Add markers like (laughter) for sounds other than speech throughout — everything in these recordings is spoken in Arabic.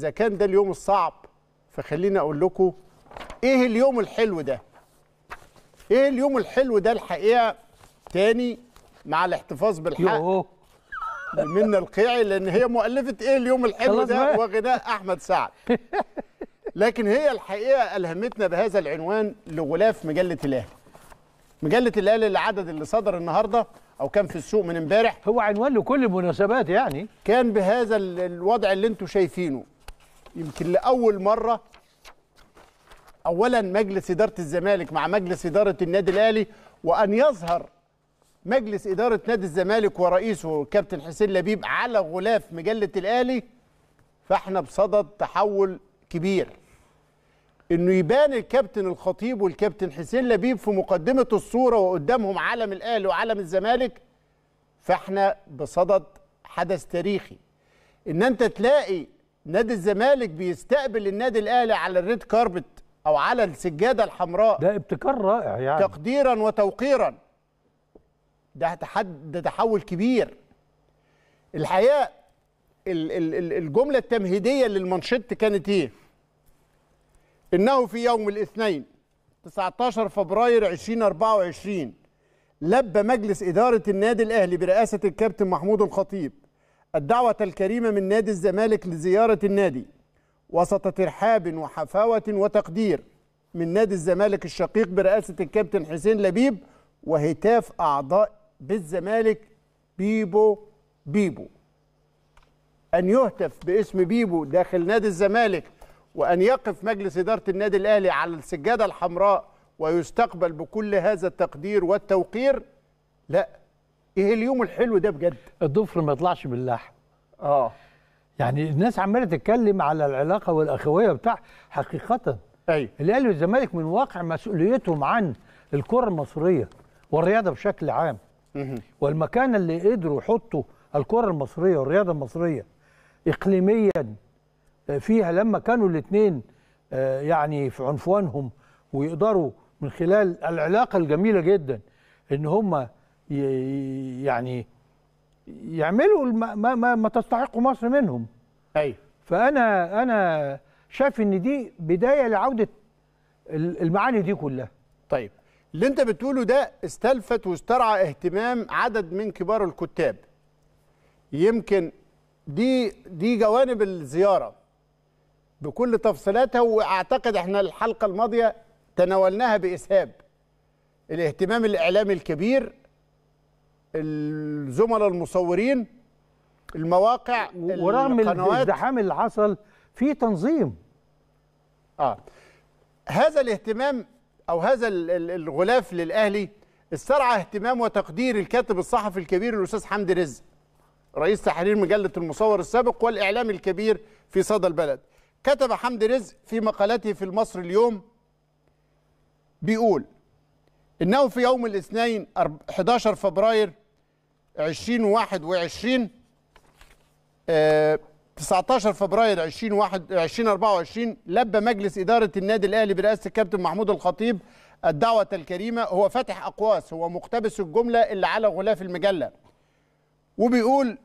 اذا كان ده اليوم الصعب فخليني اقول لكم ايه اليوم الحلو ده ايه اليوم الحلو ده الحقيقه تاني مع الاحتفاظ بالحق يوه. القيعي لان هي مؤلفه ايه اليوم الحلو ده وغناء احمد سعد لكن هي الحقيقه الهمتنا بهذا العنوان لغلاف مجله الاهلي مجله الاهلي العدد اللي صدر النهارده او كان في السوق من امبارح هو عنوان لكل المناسبات يعني كان بهذا الوضع اللي انتم شايفينه يمكن لاول مره اولا مجلس اداره الزمالك مع مجلس اداره النادي الاهلي وان يظهر مجلس اداره نادي الزمالك ورئيسه كابتن حسين لبيب على غلاف مجله الاهلي فاحنا بصدد تحول كبير انه يبان الكابتن الخطيب والكابتن حسين لبيب في مقدمه الصوره وقدامهم علم الاهلي وعلم الزمالك فاحنا بصدد حدث تاريخي ان انت تلاقي نادي الزمالك بيستقبل النادي الاهلي على الريد كاربت او على السجاده الحمراء ده ابتكار رائع يعني تقديرا وتوقيرا ده تحد ده تحول كبير الحقيقه الجمله التمهيديه للمانشيت كانت ايه انه في يوم الاثنين 19 فبراير 2024 لبى مجلس اداره النادي الاهلي برئاسه الكابتن محمود الخطيب الدعوة الكريمة من نادي الزمالك لزيارة النادي وسط ترحاب وحفاوة وتقدير من نادي الزمالك الشقيق برئاسة الكابتن حسين لبيب وهتاف أعضاء بالزمالك بيبو بيبو أن يهتف باسم بيبو داخل نادي الزمالك وأن يقف مجلس إدارة النادي الأهلي على السجادة الحمراء ويستقبل بكل هذا التقدير والتوقير لا ايه اليوم الحلو ده بجد الضفر ما يطلعش باللحم اه يعني الناس عماله تتكلم على العلاقه والاخويه بتاع حقيقه ايوه الاهلي والزمالك من واقع مسؤوليتهم عن الكره المصريه والرياضه بشكل عام والمكان اللي قدروا يحطوا الكره المصريه والرياضه المصريه اقليميا آه، فيها لما كانوا الاثنين آه، يعني في عنفوانهم ويقدروا من خلال العلاقه الجميله جدا ان هم يعني يعملوا ما, ما, ما تستحقه مصر منهم ايوه فانا انا شايف ان دي بدايه لعوده المعاني دي كلها طيب اللي انت بتقوله ده استلفت واسترعى اهتمام عدد من كبار الكتاب يمكن دي دي جوانب الزياره بكل تفصيلاتها واعتقد احنا الحلقه الماضيه تناولناها باسهاب الاهتمام الاعلامي الكبير الزملاء المصورين المواقع ورغم الازدحام اللي حصل في تنظيم اه هذا الاهتمام او هذا الغلاف للاهلي استرعى اهتمام وتقدير الكاتب الصحفي الكبير الاستاذ حمدي رزق رئيس تحرير مجله المصور السابق والاعلام الكبير في صدى البلد كتب حمدي رزق في مقالته في المصري اليوم بيقول انه في يوم الاثنين 11 فبراير 2021 19 آه، فبراير 2021 2024 لبى مجلس اداره النادي الاهلي برئاسه الكابتن محمود الخطيب الدعوه الكريمه هو فاتح اقواس هو مقتبس الجمله اللي على غلاف المجله وبيقول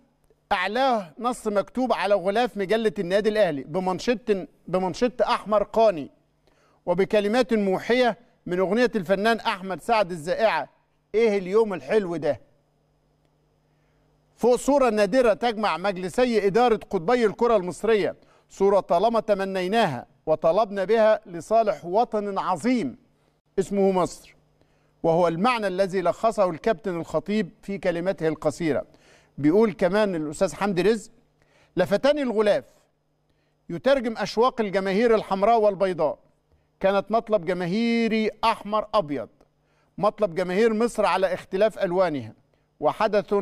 اعلاه نص مكتوب على غلاف مجله النادي الاهلي بمنشط بمنشط احمر قاني وبكلمات موحيه من اغنيه الفنان احمد سعد الزائعه ايه اليوم الحلو ده فوق صورة نادرة تجمع مجلسي إدارة قطبي الكرة المصرية صورة طالما تمنيناها وطلبنا بها لصالح وطن عظيم اسمه مصر وهو المعنى الذي لخصه الكابتن الخطيب في كلمته القصيرة بيقول كمان الأستاذ حمدي رزق لفتني الغلاف يترجم أشواق الجماهير الحمراء والبيضاء كانت مطلب جماهيري أحمر أبيض مطلب جماهير مصر على اختلاف ألوانها وحدث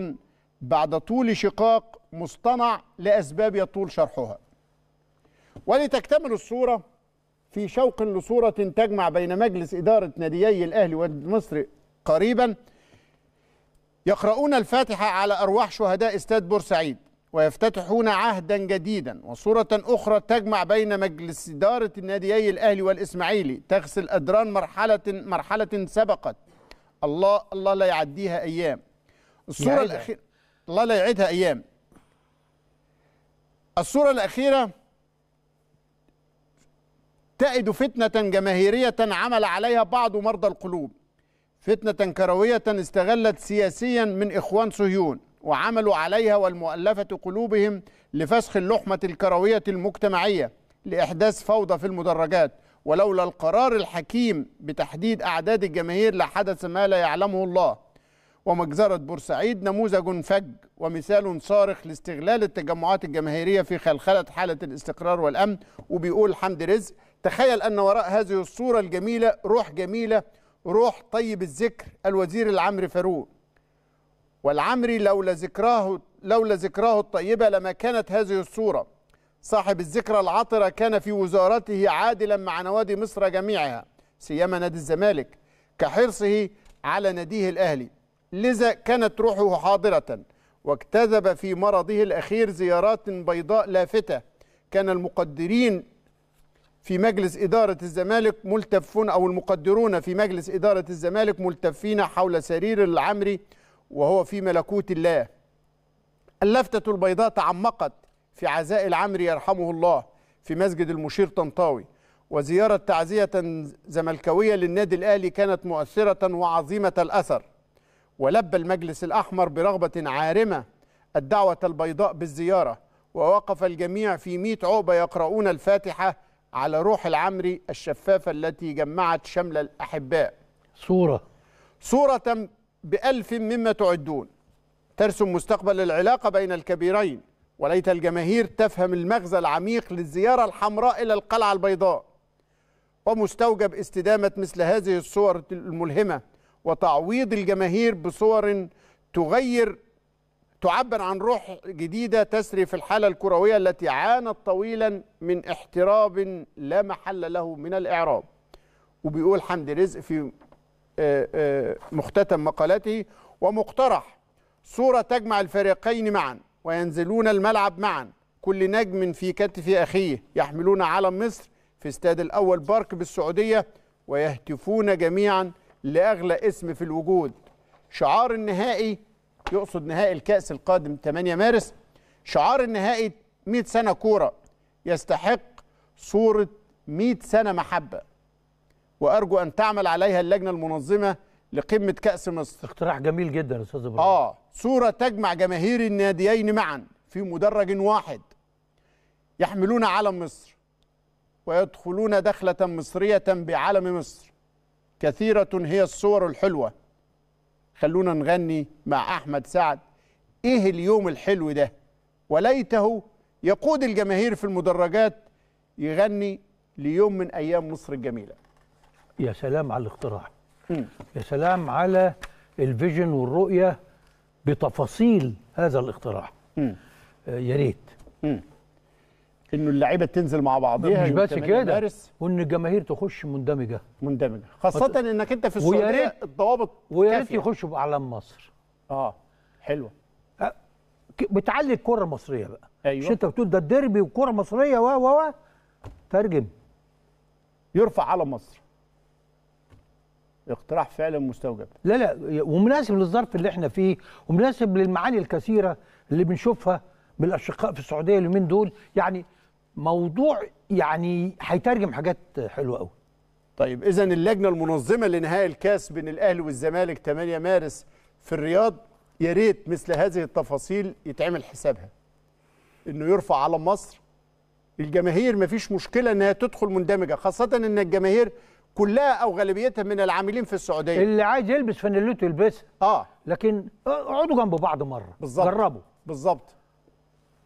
بعد طول شقاق مصطنع لأسباب يطول شرحها ولتكتمل الصورة في شوق لصورة تجمع بين مجلس إدارة ناديي الأهلي والمصري قريبا يقرؤون الفاتحة على أرواح شهداء استاد بورسعيد ويفتتحون عهدا جديدا وصورة أخرى تجمع بين مجلس إدارة الناديي الأهلي والإسماعيلي تغسل أدران مرحلة مرحلة سبقت الله الله لا يعديها أيام الصورة الأخيرة الله لا يعيدها ايام الصوره الاخيره تعد فتنه جماهيريه عمل عليها بعض مرضى القلوب فتنه كرويه استغلت سياسيا من اخوان صهيون وعملوا عليها والمؤلفه قلوبهم لفسخ اللحمه الكرويه المجتمعيه لاحداث فوضى في المدرجات ولولا القرار الحكيم بتحديد اعداد الجماهير لحدث ما لا يعلمه الله ومجزرة بورسعيد نموذج فج ومثال صارخ لاستغلال التجمعات الجماهيرية في خلخلة حالة الاستقرار والأمن وبيقول حمد رزق تخيل أن وراء هذه الصورة الجميلة روح جميلة روح طيب الذكر الوزير العمري فاروق والعمري لولا ذكراه لولا ذكراه الطيبة لما كانت هذه الصورة صاحب الذكرى العطرة كان في وزارته عادلا مع نوادي مصر جميعها سيما نادي الزمالك كحرصه على ناديه الأهلي لذا كانت روحه حاضرة واجتذب في مرضه الأخير زيارات بيضاء لافتة كان المقدرين في مجلس إدارة الزمالك ملتفون أو المقدرون في مجلس إدارة الزمالك ملتفين حول سرير العمري وهو في ملكوت الله اللفتة البيضاء تعمقت في عزاء العمري يرحمه الله في مسجد المشير طنطاوي وزيارة تعزية زملكاوية للنادي الأهلي كانت مؤثرة وعظيمة الأثر ولبى المجلس الأحمر برغبة عارمة الدعوة البيضاء بالزيارة ووقف الجميع في ميت عقبة يقرؤون الفاتحة على روح العمري الشفافة التي جمعت شمل الأحباء صورة صورة بألف مما تعدون ترسم مستقبل العلاقة بين الكبيرين وليت الجماهير تفهم المغزى العميق للزيارة الحمراء إلى القلعة البيضاء ومستوجب استدامة مثل هذه الصور الملهمة وتعويض الجماهير بصور تغير تعبر عن روح جديدة تسري في الحالة الكروية التي عانت طويلا من احتراب لا محل له من الإعراب وبيقول حمدي رزق في آه، آه، مختتم مقالته ومقترح صورة تجمع الفريقين معا وينزلون الملعب معا كل نجم في كتف أخيه يحملون علم مصر في استاد الأول بارك بالسعودية ويهتفون جميعا لاغلى اسم في الوجود شعار النهائي يقصد نهائي الكاس القادم 8 مارس شعار النهائي 100 سنه كوره يستحق صوره 100 سنه محبه وارجو ان تعمل عليها اللجنه المنظمه لقمه كاس مصر اقتراح جميل جدا يا استاذ ابراهيم اه صوره تجمع جماهير الناديين معا في مدرج واحد يحملون علم مصر ويدخلون دخله مصريه بعلم مصر كثيرة هي الصور الحلوة خلونا نغني مع أحمد سعد إيه اليوم الحلو ده وليته يقود الجماهير في المدرجات يغني ليوم من أيام مصر الجميلة يا سلام على الاختراع م. يا سلام على الفيجن والرؤية بتفاصيل هذا الاختراع آه، يا ريت انه اللعيبه تنزل مع بعضيها مش بس كده وان الجماهير تخش مندمجه مندمجه خاصه مت... انك انت في السعوديه الضوابط ويا ريت يخشوا باعلام مصر اه حلوه أه، بتعلي الكره المصريه بقى ايوه مش انت بتقول ده الديربي وكره مصريه و و و ترجم يرفع علم مصر اقتراح فعلا مستوجب لا لا ومناسب للظرف اللي احنا فيه ومناسب للمعاني الكثيره اللي بنشوفها من الاشقاء في السعوديه اليومين دول يعني موضوع يعني هيترجم حاجات حلوه قوي طيب اذا اللجنه المنظمه لنهائي الكاس بين الاهلي والزمالك 8 مارس في الرياض يا ريت مثل هذه التفاصيل يتعمل حسابها انه يرفع على مصر الجماهير مفيش مشكله انها تدخل مندمجه خاصه ان الجماهير كلها او غالبيتها من العاملين في السعوديه اللي عايز يلبس فانيلته يلبسها اه لكن اقعدوا جنب بعض مره بالظبط جربوا بالظبط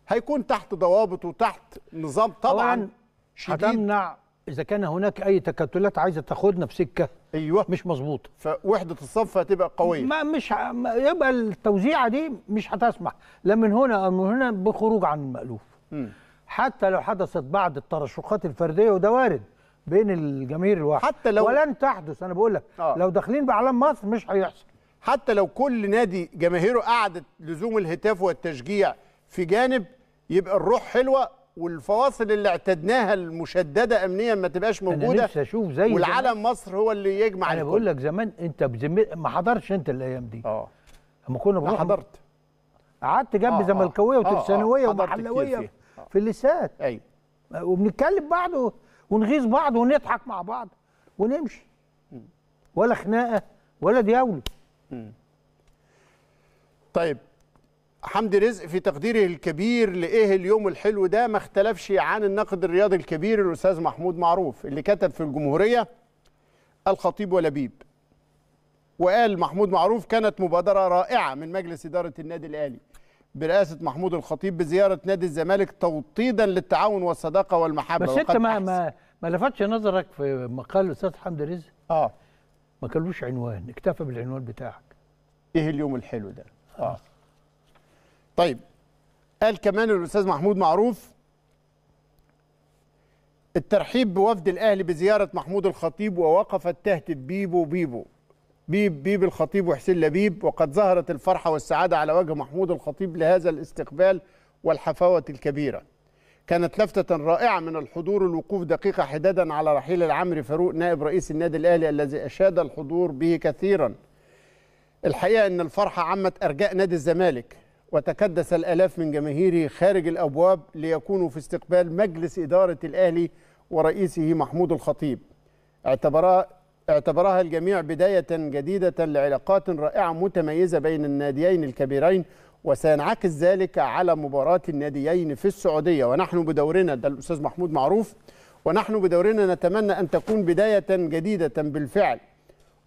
هيكون تحت ضوابط وتحت نظام طبعا شديد هتمنع اذا كان هناك اي تكتلات عايزه تاخدنا في سكه ايوه مش مظبوطه فوحده الصف هتبقى قويه ما مش ما يبقى التوزيعه دي مش هتسمح لا من هنا او من هنا بخروج عن المالوف م. حتى لو حدثت بعض الترشحات الفرديه وده وارد بين الجماهير الواحد حتى لو ولن تحدث انا بقول لك آه. لو داخلين باعلام مصر مش هيحصل حتى لو كل نادي جماهيره قعدت لزوم الهتاف والتشجيع في جانب يبقى الروح حلوه والفواصل اللي اعتدناها المشدده امنيا ما تبقاش موجوده أنا نفسي اشوف زي والعلم زمان. مصر هو اللي يجمع انا بقول لك زمان انت بزم... ما حضرتش انت الايام دي اه اما كنا بنروح حضرت قعدت جنب آه، آه، زملكاويه وترسانويه آه، ومحلويه في, في ايوه وبنتكلم بعض ونغيظ بعض ونضحك مع بعض ونمشي ولا خناقه ولا دياوله طيب حمدي رزق في تقديره الكبير لايه اليوم الحلو ده ما اختلفش عن الناقد الرياضي الكبير الاستاذ محمود معروف اللي كتب في الجمهوريه الخطيب ولبيب وقال محمود معروف كانت مبادره رائعه من مجلس اداره النادي الاهلي برئاسه محمود الخطيب بزياره نادي الزمالك توطيدا للتعاون والصداقه والمحبه بس انت ما ما ما لفتش نظرك في مقال الاستاذ حمدي رزق اه ما كلوش عنوان اكتفى بالعنوان بتاعك ايه اليوم الحلو ده اه طيب قال كمان الاستاذ محمود معروف الترحيب بوفد الاهلي بزياره محمود الخطيب ووقفت تهتف بيبو بيبو بيب بيب الخطيب وحسين لبيب وقد ظهرت الفرحه والسعاده على وجه محمود الخطيب لهذا الاستقبال والحفاوه الكبيره كانت لفتة رائعة من الحضور الوقوف دقيقة حدادا على رحيل العمري فاروق نائب رئيس النادي الأهلي الذي أشاد الحضور به كثيرا الحقيقة أن الفرحة عمت أرجاء نادي الزمالك وتكدس الآلاف من جماهيره خارج الأبواب ليكونوا في استقبال مجلس إدارة الأهلي ورئيسه محمود الخطيب اعتبرها, اعتبرها الجميع بداية جديدة لعلاقات رائعة متميزة بين الناديين الكبيرين وسينعكس ذلك على مباراة الناديين في السعودية ونحن بدورنا ده الأستاذ محمود معروف ونحن بدورنا نتمنى أن تكون بداية جديدة بالفعل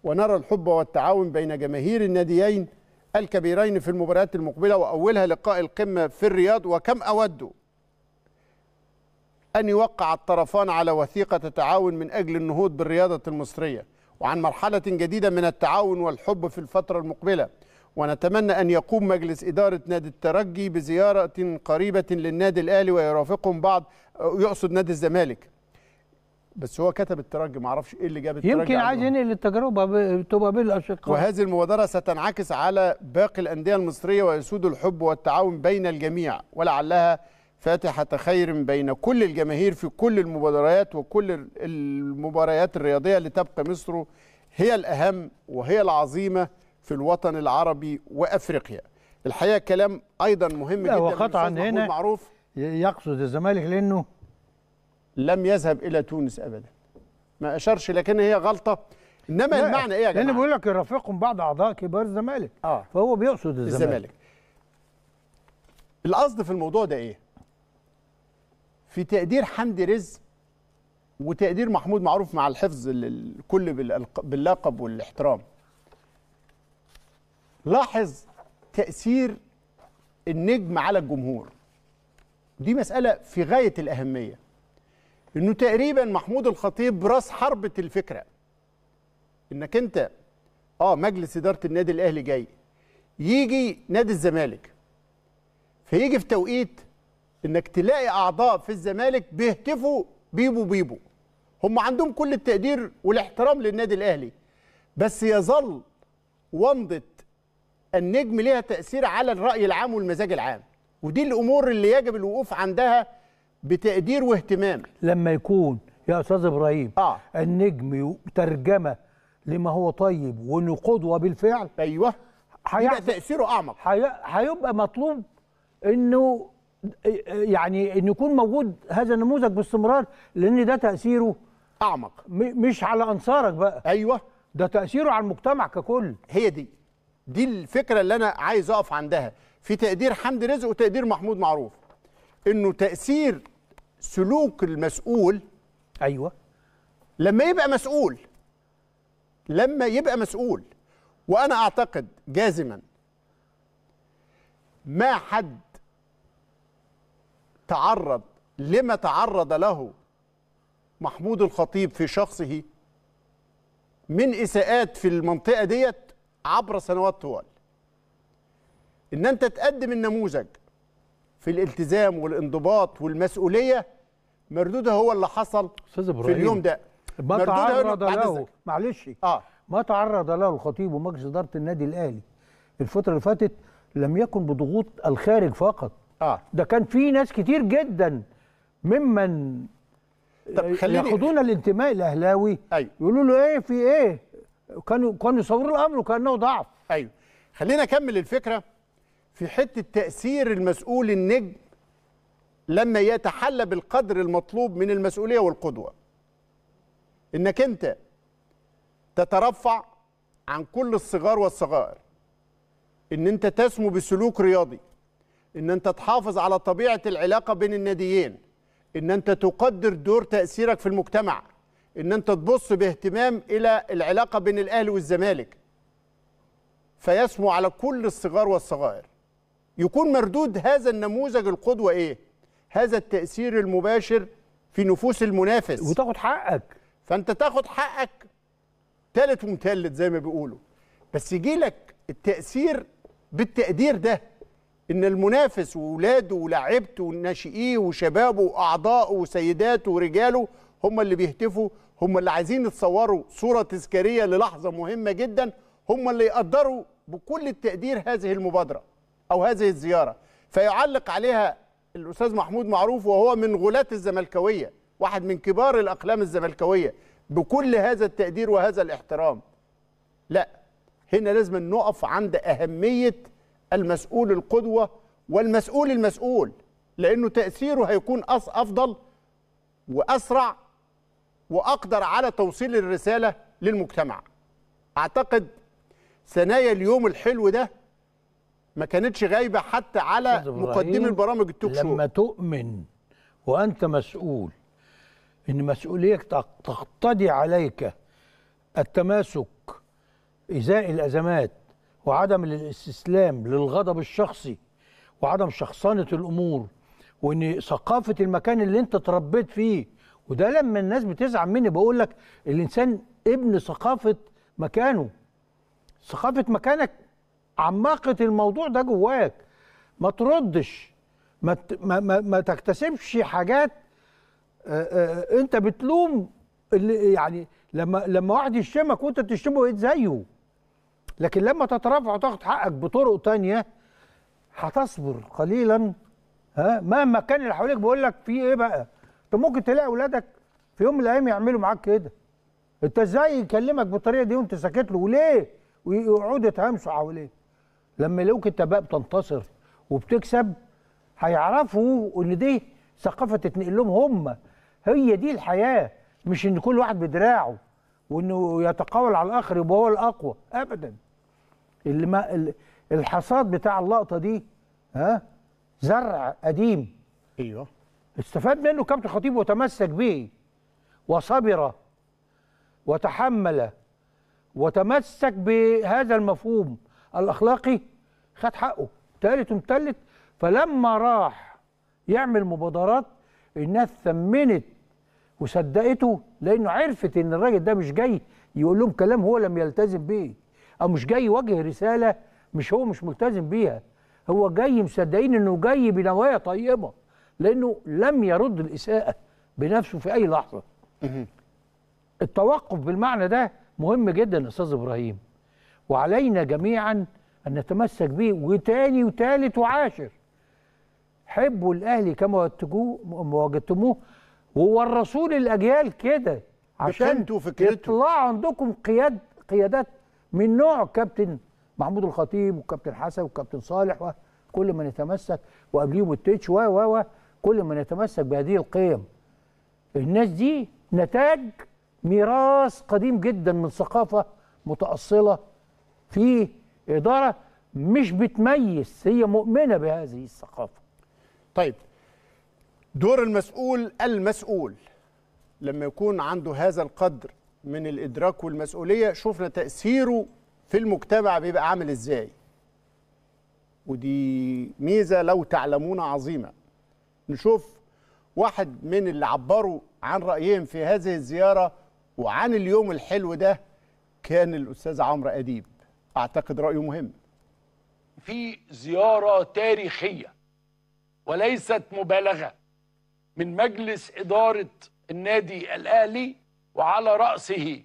ونرى الحب والتعاون بين جماهير الناديين الكبيرين في المباريات المقبلة وأولها لقاء القمة في الرياض وكم أود أن يوقع الطرفان على وثيقة تعاون من أجل النهوض بالرياضة المصرية وعن مرحلة جديدة من التعاون والحب في الفترة المقبلة ونتمنى أن يقوم مجلس إدارة نادي الترجي بزيارة قريبة للنادي الأهلي ويرافقهم بعض يقصد نادي الزمالك بس هو كتب الترجي ما اعرفش ايه اللي جاب الترجي يمكن عايز ينقل التجربه تبقى بين الاشقاء وهذه المبادره ستنعكس على باقي الانديه المصريه ويسود الحب والتعاون بين الجميع ولعلها فاتحه خير بين كل الجماهير في كل المباريات وكل المباريات الرياضيه اللي تبقى مصر هي الاهم وهي العظيمه في الوطن العربي وافريقيا الحقيقه كلام ايضا مهم جدا وقطعا هنا معروف يقصد الزمالك لانه لم يذهب الى تونس ابدا ما اشرش لكن هي غلطه انما لا المعنى ايه يا جماعه؟ لان بيقول لك يرافقهم بعض اعضاء كبار الزمالك اه فهو بيقصد الزمالك الزمالك القصد في الموضوع ده ايه؟ في تقدير حمدي رزق وتقدير محمود معروف مع الحفظ الكل باللقب والاحترام لاحظ تأثير النجم على الجمهور دي مسألة في غاية الأهمية انه تقريبا محمود الخطيب راس حربة الفكرة انك انت اه مجلس ادارة النادي الاهلي جاي يجي نادي الزمالك فيجي في توقيت انك تلاقي اعضاء في الزمالك بيهتفوا بيبو بيبو هم عندهم كل التقدير والاحترام للنادي الاهلي بس يظل ومضه النجم ليها تاثير على الراي العام والمزاج العام ودي الامور اللي يجب الوقوف عندها بتقدير واهتمام لما يكون يا استاذ ابراهيم آه. النجم ترجمه لما هو طيب وانه قدوه بالفعل ايوه هيبقى تاثيره اعمق هيبقى مطلوب انه يعني انه يكون موجود هذا النموذج باستمرار لان ده تاثيره اعمق مش على انصارك بقى ايوه ده تاثيره على المجتمع ككل هي دي دي الفكره اللي انا عايز اقف عندها في تقدير حمدي رزق وتقدير محمود معروف انه تاثير سلوك المسؤول ايوه لما يبقى مسؤول لما يبقى مسؤول وانا اعتقد جازما ما حد تعرض لما تعرض له محمود الخطيب في شخصه من اساءات في المنطقه ديت عبر سنوات طوال ان انت تقدم النموذج في الالتزام والانضباط والمسؤوليه مردودها هو اللي حصل في اليوم ده ما تعرض له معلش اه ما تعرض له الخطيب ومجلس اداره النادي الاهلي الفتره اللي فاتت لم يكن بضغوط الخارج فقط اه ده كان في ناس كتير جدا ممن طب خليني ياخدون الانتماء الاهلاوي أيوه. يقولوا له ايه في ايه كانوا كانوا يصوروا الامر وكانه ضعف ايوه خلينا اكمل الفكره في حتة تأثير المسؤول النجم لما يتحلى بالقدر المطلوب من المسؤولية والقدوة إنك أنت تترفع عن كل الصغار والصغائر إن أنت تسمو بسلوك رياضي إن أنت تحافظ على طبيعة العلاقة بين الناديين إن أنت تقدر دور تأثيرك في المجتمع إن أنت تبص باهتمام إلى العلاقة بين الأهلي والزمالك فيسمو على كل الصغار والصغائر يكون مردود هذا النموذج القدوة إيه؟ هذا التأثير المباشر في نفوس المنافس وتاخد حقك فأنت تاخد حقك تالت ومتلت زي ما بيقولوا بس يجي لك التأثير بالتقدير ده إن المنافس وولاده ولاعيبته وناشئيه وشبابه وأعضائه وسيداته ورجاله هم اللي بيهتفوا هم اللي عايزين يتصوروا صورة تذكارية للحظة مهمة جدا هم اللي يقدروا بكل التقدير هذه المبادرة او هذه الزياره فيعلق عليها الاستاذ محمود معروف وهو من غلاة الزملكاويه واحد من كبار الاقلام الزملكاويه بكل هذا التقدير وهذا الاحترام لا هنا لازم نقف عند اهميه المسؤول القدوه والمسؤول المسؤول لانه تاثيره هيكون افضل واسرع واقدر على توصيل الرساله للمجتمع اعتقد ثنايا اليوم الحلو ده ما كانتش غايبه حتى على مقدمي البرامج التوك شو لما تؤمن وانت مسؤول ان مسؤوليتك تقتضي عليك التماسك ازاء الازمات وعدم الاستسلام للغضب الشخصي وعدم شخصنه الامور وان ثقافه المكان اللي انت تربيت فيه وده لما الناس بتزعل مني بقول لك الانسان ابن ثقافه مكانه ثقافه مكانك عماقه الموضوع ده جواك ما تردش ما ما ما تكتسبش حاجات آآ آه، آآ آه، انت بتلوم اللي يعني لما لما واحد يشتمك وانت بتشتمه بقيت زيه لكن لما تترفع وتاخد حقك بطرق تانية هتصبر قليلا ها مهما كان اللي حواليك بيقول لك في ايه بقى انت ممكن تلاقي اولادك في يوم من الايام يعملوا معاك كده انت ازاي يكلمك بالطريقه دي وانت ساكت له وليه ويقعدوا يتهمسوا حواليك لما يلاقوك انت بقى بتنتصر وبتكسب هيعرفوا ان دي ثقافه تتنقل لهم هم هي دي الحياه مش ان كل واحد بدراعه وانه يتقاول على الاخر يبقى هو الاقوى ابدا اللي ما الحصاد بتاع اللقطه دي ها زرع قديم ايوه استفاد منه كابتن خطيب وتمسك به وصبر وتحمل وتمسك بهذا المفهوم الاخلاقي خد حقه تالت ومتلت فلما راح يعمل مبادرات الناس ثمنت وصدقته لانه عرفت ان الراجل ده مش جاي يقول لهم كلام هو لم يلتزم بيه او مش جاي يوجه رساله مش هو مش ملتزم بيها هو جاي مصدقين انه جاي بنوايا طيبه لانه لم يرد الاساءه بنفسه في اي لحظه التوقف بالمعنى ده مهم جدا استاذ ابراهيم وعلينا جميعا أن نتمسك به وتاني وتالت وعاشر حبوا الأهلي كما وجدتموه وورثوه للأجيال كده عشان يطلع عندكم قياد قيادات من نوع كابتن محمود الخطيب وكابتن حسن وكابتن صالح وكل ما نتمسك وقبليهم التتش و و كل ما نتمسك بهذه القيم الناس دي نتاج ميراث قديم جدا من ثقافه متاصله في إدارة مش بتميز هي مؤمنة بهذه الثقافة طيب دور المسؤول المسؤول لما يكون عنده هذا القدر من الإدراك والمسؤولية شفنا تأثيره في المجتمع بيبقى عامل إزاي ودي ميزة لو تعلمون عظيمة نشوف واحد من اللي عبروا عن رأيهم في هذه الزيارة وعن اليوم الحلو ده كان الأستاذ عمرو أديب اعتقد رايه مهم في زياره تاريخيه وليست مبالغه من مجلس اداره النادي الاهلي وعلى راسه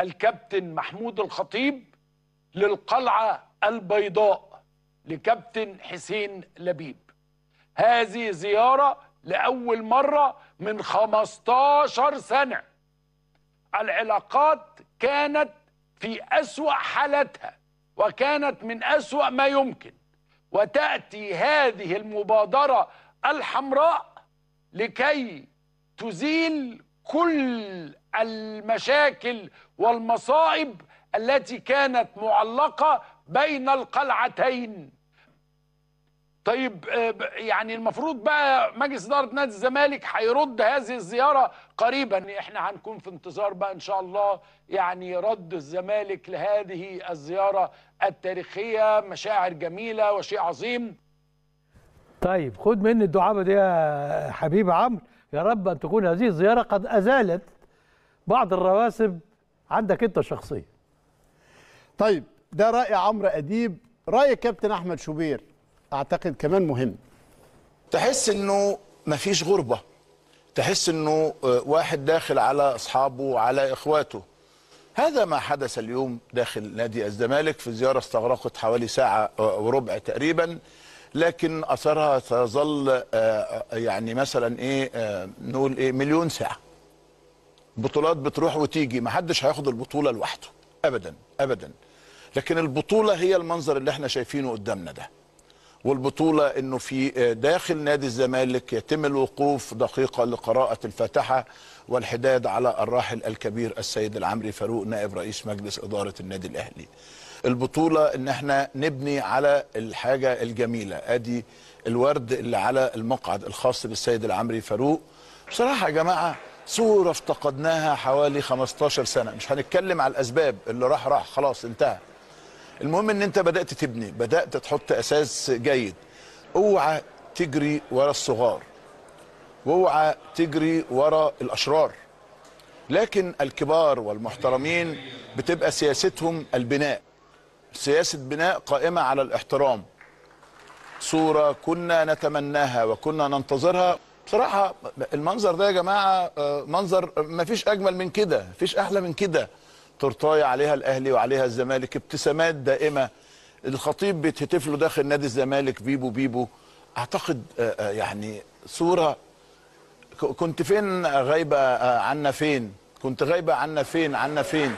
الكابتن محمود الخطيب للقلعه البيضاء لكابتن حسين لبيب هذه زياره لاول مره من 15 سنه العلاقات كانت في أسوأ حالتها وكانت من أسوأ ما يمكن وتأتي هذه المبادرة الحمراء لكي تزيل كل المشاكل والمصائب التي كانت معلقة بين القلعتين طيب آه، يعني المفروض بقى مجلس اداره نادي الزمالك هيرد هذه الزياره قريبا احنا هنكون في انتظار بقى ان شاء الله يعني رد الزمالك لهذه الزياره التاريخيه مشاعر جميله وشيء عظيم طيب خد مني الدعابه دي يا حبيب عمرو يا رب ان تكون هذه الزياره قد ازالت بعض الرواسب عندك انت شخصيا طيب ده راي عمرو اديب راي كابتن احمد شوبير اعتقد كمان مهم تحس انه مفيش غربه تحس انه آه، واحد داخل على اصحابه وعلى اخواته هذا ما حدث اليوم داخل نادي الزمالك في زياره استغرقت حوالي ساعه آه، وربع تقريبا لكن اثرها سيظل آه، يعني مثلا ايه نقول ايه مليون ساعه بطولات بتروح وتيجي ما حدش هياخد البطوله لوحده ابدا ابدا لكن البطوله هي المنظر اللي احنا شايفينه قدامنا ده والبطولة أنه في داخل نادي الزمالك يتم الوقوف دقيقة لقراءة الفاتحة والحداد على الراحل الكبير السيد العمري فاروق نائب رئيس مجلس إدارة النادي الأهلي البطولة أن احنا نبني على الحاجة الجميلة أدي الورد اللي على المقعد الخاص بالسيد العمري فاروق بصراحة يا جماعة صورة افتقدناها حوالي 15 سنة مش هنتكلم على الأسباب اللي راح راح خلاص انتهى المهم ان انت بدات تبني بدات تحط اساس جيد اوعى تجري ورا الصغار واوعى تجري ورا الاشرار لكن الكبار والمحترمين بتبقى سياستهم البناء سياسه بناء قائمه على الاحترام صوره كنا نتمناها وكنا ننتظرها بصراحه المنظر ده يا جماعه آه، منظر ما فيش اجمل من كده ما فيش احلى من كده ترطاي عليها الاهلي وعليها الزمالك ابتسامات دائمه الخطيب بيتهتف له داخل نادي الزمالك بيبو بيبو اعتقد آه، آه، يعني صوره كنت فين غايبه آه، عنا فين كنت غايبه عنا فين عنا فين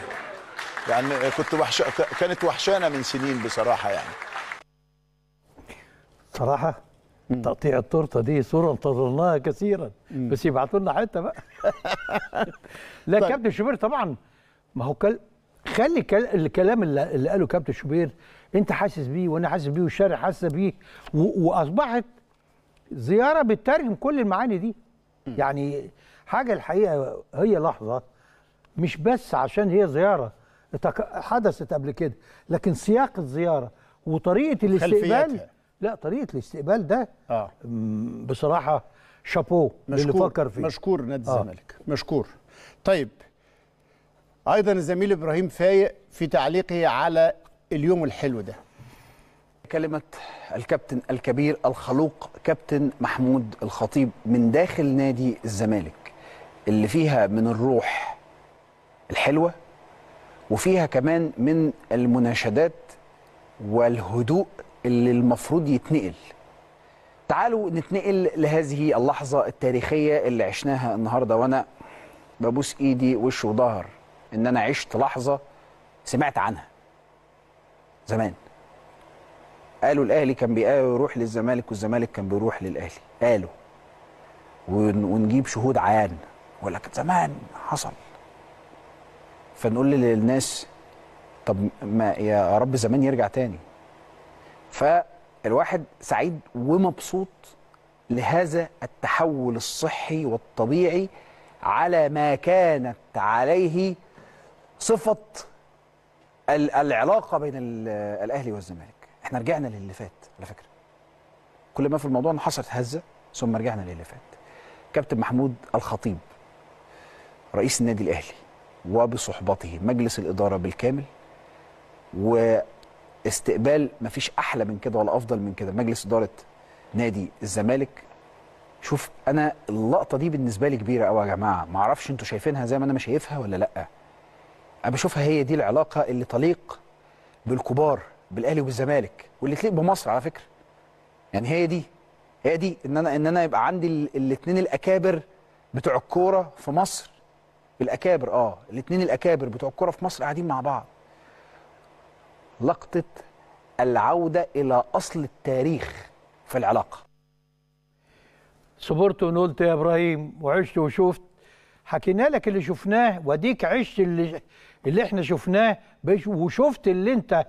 يعني كنت وحش... كانت وحشانه من سنين بصراحه يعني صراحه تقطيع التورته دي صوره انتظرناها كثيرا بس يبعتوا لنا حته بقى (laughs) لا طيب. كابتن شوبير طبعا ما هو كل خلي كل... الكلام اللي, اللي قاله كابتن شوبير انت حاسس بيه وانا حاسس بيه والشارع حاسه بيه و... واصبحت زياره بتترجم كل المعاني دي م. يعني حاجه الحقيقه هي لحظه مش بس عشان هي زياره حدثت قبل كده لكن سياق الزياره وطريقه الاستقبال لا طريقه الاستقبال ده آه. بصراحه شابوه اللي فكر فيه مشكور نادي آه. الزمالك آه. مشكور طيب ايضا الزميل ابراهيم فايق في تعليقه على اليوم الحلو ده كلمة الكابتن الكبير الخلوق كابتن محمود الخطيب من داخل نادي الزمالك اللي فيها من الروح الحلوة وفيها كمان من المناشدات والهدوء اللي المفروض يتنقل تعالوا نتنقل لهذه اللحظة التاريخية اللي عشناها النهاردة وأنا ببوس إيدي وش وظهر ان انا عشت لحظه سمعت عنها زمان قالوا الاهلي كان بيروح للزمالك والزمالك كان بيروح للاهلي قالوا ونجيب شهود عيان ولكن زمان حصل فنقول للناس طب ما يا رب زمان يرجع تاني فالواحد سعيد ومبسوط لهذا التحول الصحي والطبيعي على ما كانت عليه صفه العلاقه بين الاهلي والزمالك احنا رجعنا للي فات على فكره كل ما في الموضوع ان حصلت هزه ثم رجعنا للي فات كابتن محمود الخطيب رئيس النادي الاهلي وبصحبته مجلس الاداره بالكامل واستقبال فيش احلى من كده ولا افضل من كده مجلس اداره نادي الزمالك شوف انا اللقطه دي بالنسبه لي كبيره قوي يا جماعه ما اعرفش انتوا شايفينها زي ما انا ما شايفها ولا لا انا بشوفها هي دي العلاقه اللي تليق بالكبار بالاهلي وبالزمالك واللي تليق بمصر على فكره يعني هي دي هي دي ان انا ان انا يبقى عندي الاثنين الاكابر بتوع الكوره في مصر الاكابر اه الاثنين الاكابر بتوع الكوره في مصر قاعدين مع بعض لقطه العوده الى اصل التاريخ في العلاقه صبرت ونولت يا ابراهيم وعشت وشفت حكينا لك اللي شفناه وديك عشت اللي اللي احنا شفناه وشفت اللي انت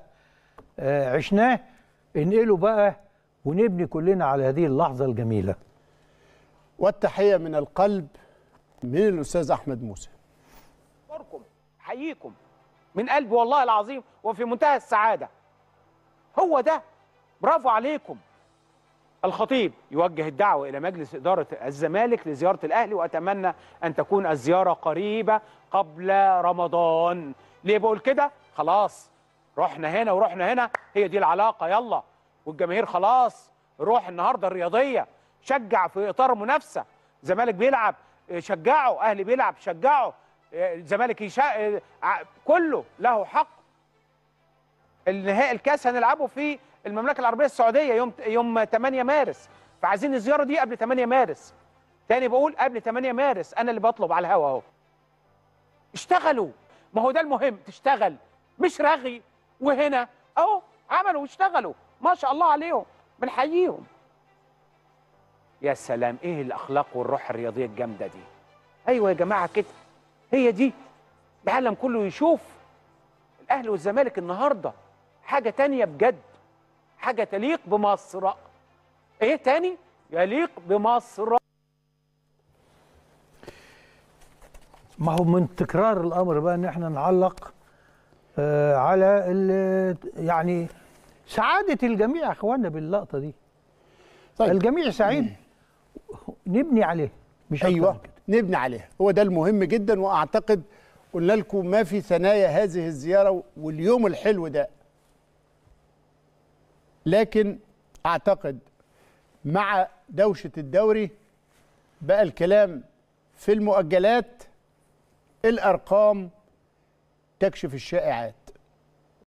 آه، عشناه انقله بقى ونبني كلنا على هذه اللحظة الجميلة والتحية من القلب من الأستاذ أحمد موسى أشكركم حييكم من قلبي والله العظيم وفي منتهى السعادة هو ده برافو عليكم الخطيب يوجه الدعوة إلى مجلس إدارة الزمالك لزيارة الأهلي وأتمنى أن تكون الزيارة قريبة قبل رمضان ليه بقول كده؟ خلاص رحنا هنا ورحنا هنا هي دي العلاقة يلا والجماهير خلاص روح النهاردة الرياضية شجع في إطار منافسة زمالك بيلعب شجعه أهلي بيلعب شجعه الزمالك يشا... كله له حق النهائي الكاس هنلعبه في المملكه العربيه السعوديه يوم يوم 8 مارس فعايزين الزياره دي قبل 8 مارس تاني بقول قبل 8 مارس انا اللي بطلب على الهوا اهو اشتغلوا ما هو ده المهم تشتغل مش رغي وهنا اهو عملوا واشتغلوا ما شاء الله عليهم بنحييهم يا سلام ايه الاخلاق والروح الرياضيه الجامده دي ايوه يا جماعه كده هي دي العالم كله يشوف الاهلي والزمالك النهارده حاجه تانية بجد حاجة تليق بمصر ايه تاني يليق بمصر ما هو من تكرار الامر بقى ان احنا نعلق آه على يعني سعاده الجميع يا اخوانا باللقطه دي طيب. الجميع سعيد نبني عليه مش ايوه كده. نبني عليه هو ده المهم جدا واعتقد قلنا لكم ما في ثنايا هذه الزياره واليوم الحلو ده لكن اعتقد مع دوشه الدوري بقى الكلام في المؤجلات الارقام تكشف الشائعات